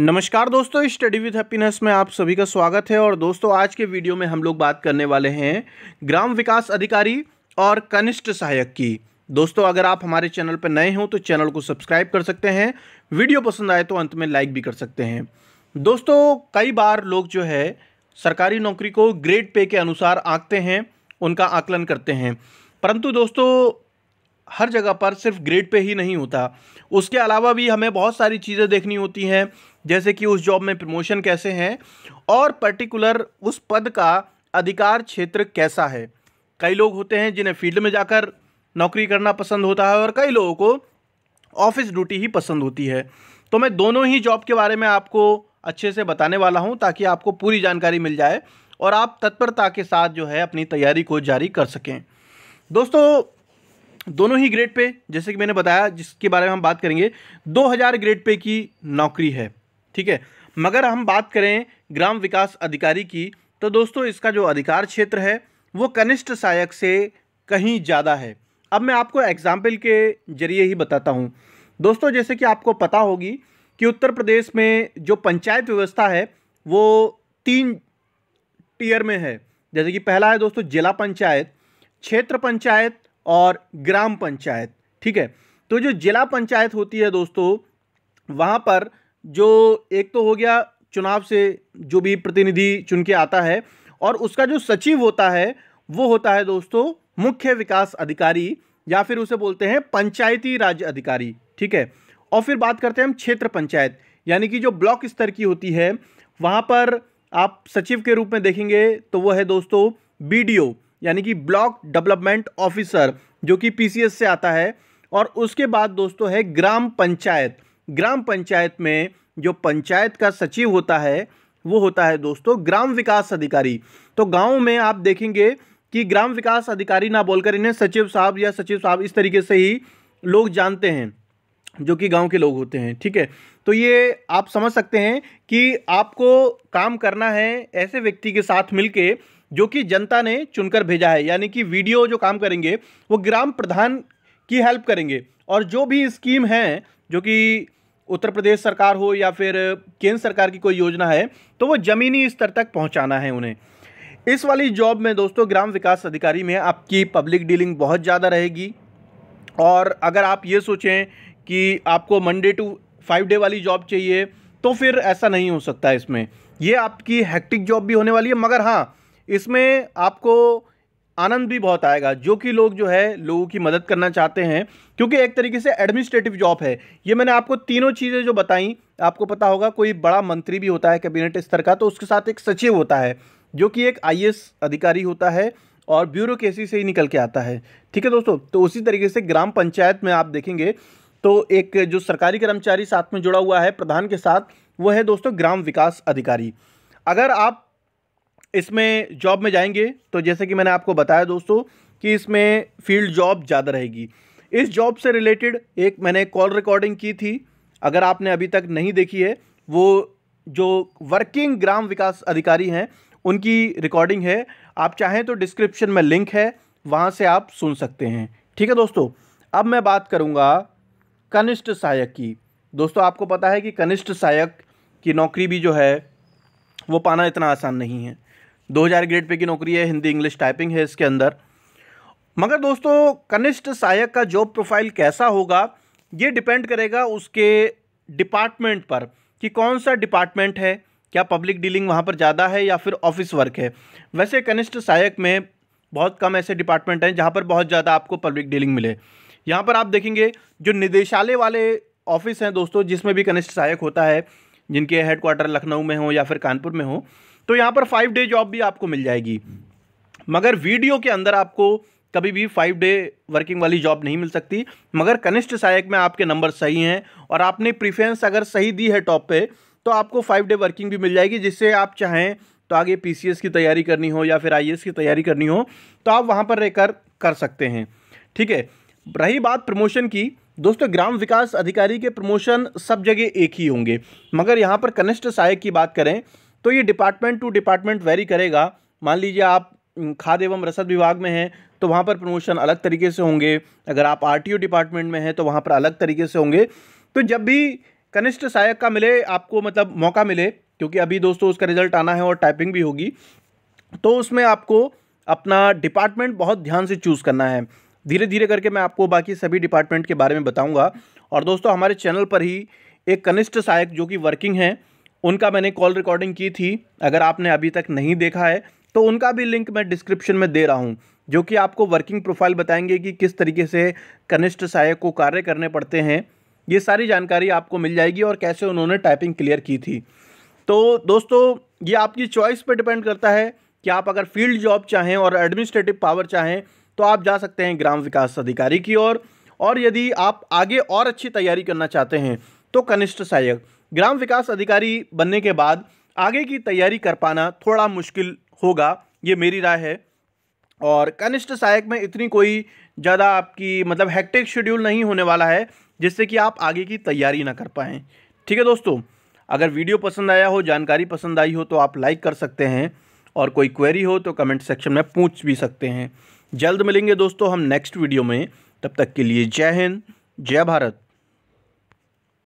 नमस्कार दोस्तों study with happiness में आप सभी का स्वागत है और दोस्तों आज के वीडियो में हम लोग बात करने वाले हैं ग्राम विकास अधिकारी और कनिष्ठ सहायक की दोस्तों अगर आप हमारे चैनल पर नए हों तो चैनल को सब्सक्राइब कर सकते हैं वीडियो पसंद आए तो अंत में लाइक भी कर सकते हैं दोस्तों कई बार लोग जो है सरकारी नौकरी को ग्रेड पे के अनुसार आँखते हैं उनका आकलन करते हैं परंतु दोस्तों हर जगह पर सिर्फ ग्रेड पे ही नहीं होता उसके अलावा भी हमें बहुत सारी चीज़ें देखनी होती हैं जैसे कि उस जॉब में प्रमोशन कैसे हैं और पर्टिकुलर उस पद का अधिकार क्षेत्र कैसा है कई लोग होते हैं जिन्हें फील्ड में जाकर नौकरी करना पसंद होता है और कई लोगों को ऑफिस ड्यूटी ही पसंद होती है तो मैं दोनों ही जॉब के बारे में आपको अच्छे से बताने वाला हूँ ताकि आपको पूरी जानकारी मिल जाए और आप तत्परता के साथ जो है अपनी तैयारी को जारी कर सकें दोस्तों दोनों ही ग्रेड पे जैसे कि मैंने बताया जिसके बारे में हम बात करेंगे 2000 ग्रेड पे की नौकरी है ठीक है मगर हम बात करें ग्राम विकास अधिकारी की तो दोस्तों इसका जो अधिकार क्षेत्र है वो कनिष्ठ सहायक से कहीं ज़्यादा है अब मैं आपको एग्जाम्पल के जरिए ही बताता हूँ दोस्तों जैसे कि आपको पता होगी कि उत्तर प्रदेश में जो पंचायत व्यवस्था है वो तीन टीयर में है जैसे कि पहला है दोस्तों जिला पंचायत क्षेत्र पंचायत और ग्राम पंचायत ठीक है तो जो जिला पंचायत होती है दोस्तों वहाँ पर जो एक तो हो गया चुनाव से जो भी प्रतिनिधि चुन के आता है और उसका जो सचिव होता है वो होता है दोस्तों मुख्य विकास अधिकारी या फिर उसे बोलते हैं पंचायती राज अधिकारी ठीक है और फिर बात करते हैं हम क्षेत्र पंचायत यानी कि जो ब्लॉक स्तर की होती है वहाँ पर आप सचिव के रूप में देखेंगे तो वो है दोस्तों बी यानी कि ब्लॉक डेवलपमेंट ऑफिसर जो कि पी से आता है और उसके बाद दोस्तों है ग्राम पंचायत ग्राम पंचायत में जो पंचायत का सचिव होता है वो होता है दोस्तों ग्राम विकास अधिकारी तो गाँव में आप देखेंगे कि ग्राम विकास अधिकारी ना बोलकर इन्हें सचिव साहब या सचिव साहब इस तरीके से ही लोग जानते हैं जो कि गांव के लोग होते हैं ठीक है तो ये आप समझ सकते हैं कि आपको काम करना है ऐसे व्यक्ति के साथ मिलके जो कि जनता ने चुनकर भेजा है यानी कि वीडियो जो काम करेंगे वो ग्राम प्रधान की हेल्प करेंगे और जो भी स्कीम हैं जो कि उत्तर प्रदेश सरकार हो या फिर केंद्र सरकार की कोई योजना है तो वो ज़मीनी स्तर तक पहुँचाना है उन्हें इस वाली जॉब में दोस्तों ग्राम विकास अधिकारी में आपकी पब्लिक डीलिंग बहुत ज़्यादा रहेगी और अगर आप ये सोचें कि आपको मंडे टू फाइव डे वाली जॉब चाहिए तो फिर ऐसा नहीं हो सकता इसमें ये आपकी हैक्टिक जॉब भी होने वाली है मगर हाँ इसमें आपको आनंद भी बहुत आएगा जो कि लोग जो है लोगों की मदद करना चाहते हैं क्योंकि एक तरीके से एडमिनिस्ट्रेटिव जॉब है ये मैंने आपको तीनों चीज़ें जो बताई आपको पता होगा कोई बड़ा मंत्री भी होता है कैबिनेट स्तर का तो उसके साथ एक सचिव होता है जो कि एक आई अधिकारी होता है और ब्यूरोक्रेसी से ही निकल के आता है ठीक है दोस्तों तो उसी तरीके से ग्राम पंचायत में आप देखेंगे तो एक जो सरकारी कर्मचारी साथ में जुड़ा हुआ है प्रधान के साथ वो है दोस्तों ग्राम विकास अधिकारी अगर आप इसमें जॉब में जाएंगे तो जैसे कि मैंने आपको बताया दोस्तों कि इसमें फील्ड जॉब ज़्यादा रहेगी इस जॉब से रिलेटेड एक मैंने कॉल रिकॉर्डिंग की थी अगर आपने अभी तक नहीं देखी है वो जो वर्किंग ग्राम विकास अधिकारी हैं उनकी रिकॉर्डिंग है आप चाहें तो डिस्क्रिप्शन में लिंक है वहाँ से आप सुन सकते हैं ठीक है दोस्तों अब मैं बात करूँगा कनिष्ठ सहायक की दोस्तों आपको पता है कि कनिष्ठ सहायक की नौकरी भी जो है वो पाना इतना आसान नहीं है दो हज़ार ग्रेड पे की नौकरी है हिंदी इंग्लिश टाइपिंग है इसके अंदर मगर दोस्तों कनिष्ठ सहायक का जॉब प्रोफाइल कैसा होगा ये डिपेंड करेगा उसके डिपार्टमेंट पर कि कौन सा डिपार्टमेंट है क्या पब्लिक डीलिंग वहाँ पर ज़्यादा है या फिर ऑफिस वर्क है वैसे कनिष्ठ सहायक में बहुत कम ऐसे डिपार्टमेंट हैं जहाँ पर बहुत ज़्यादा आपको पब्लिक डीलिंग मिले यहाँ पर आप देखेंगे जो निदेशालय वाले ऑफिस हैं दोस्तों जिसमें भी कनिष्ठ सहायक होता है जिनके हेड क्वार्टर लखनऊ में हो या फिर कानपुर में हो तो यहाँ पर फाइव डे जॉब भी आपको मिल जाएगी मगर वीडियो के अंदर आपको कभी भी फाइव डे वर्किंग वाली जॉब नहीं मिल सकती मगर कनिष्ठ सहायक में आपके नंबर सही हैं और आपने प्रिफ्रेंस अगर सही दी है टॉप पे तो आपको फाइव डे वर्किंग भी मिल जाएगी जिससे आप चाहें तो आगे पी की तैयारी करनी हो या फिर आई की तैयारी करनी हो तो आप वहाँ पर रहकर कर सकते हैं ठीक है रही बात प्रमोशन की दोस्तों ग्राम विकास अधिकारी के प्रमोशन सब जगह एक ही होंगे मगर यहाँ पर कनिष्ठ सहायक की बात करें तो ये डिपार्टमेंट टू डिपार्टमेंट वेरी करेगा मान लीजिए आप खाद एवं रसद विभाग में हैं तो वहाँ पर प्रमोशन अलग तरीके से होंगे अगर आप आरटीओ डिपार्टमेंट में हैं तो वहाँ पर अलग तरीके से होंगे तो जब भी कनिष्ठ सहायक का मिले आपको मतलब मौका मिले क्योंकि अभी दोस्तों उसका रिजल्ट आना है और टाइपिंग भी होगी तो उसमें आपको अपना डिपार्टमेंट बहुत ध्यान से चूज़ करना है धीरे धीरे करके मैं आपको बाकी सभी डिपार्टमेंट के बारे में बताऊँगा और दोस्तों हमारे चैनल पर ही एक कनिष्ठ सहायक जो कि वर्किंग हैं उनका मैंने कॉल रिकॉर्डिंग की थी अगर आपने अभी तक नहीं देखा है तो उनका भी लिंक मैं डिस्क्रिप्शन में दे रहा हूँ जो कि आपको वर्किंग प्रोफाइल बताएंगे कि किस तरीके से कनिष्ठ सहायक को कार्य करने पड़ते हैं ये सारी जानकारी आपको मिल जाएगी और कैसे उन्होंने टाइपिंग क्लियर की थी तो दोस्तों ये आपकी चॉइस पर डिपेंड करता है कि आप अगर फील्ड जॉब चाहें और एडमिनिस्ट्रेटिव पावर चाहें तो आप जा सकते हैं ग्राम विकास अधिकारी की ओर और, और यदि आप आगे और अच्छी तैयारी करना चाहते हैं तो कनिष्ठ सहायक ग्राम विकास अधिकारी बनने के बाद आगे की तैयारी कर पाना थोड़ा मुश्किल होगा ये मेरी राय है और कनिष्ठ सहायक में इतनी कोई ज़्यादा आपकी मतलब हेक्टिक शेड्यूल नहीं होने वाला है जिससे कि आप आगे की तैयारी ना कर पाएँ ठीक है दोस्तों अगर वीडियो पसंद आया हो जानकारी पसंद आई हो तो आप लाइक कर सकते हैं और कोई क्वेरी हो तो कमेंट सेक्शन में पूछ भी सकते हैं जल्द मिलेंगे दोस्तों हम नेक्स्ट वीडियो में तब तक के लिए जय हिंद जय भारत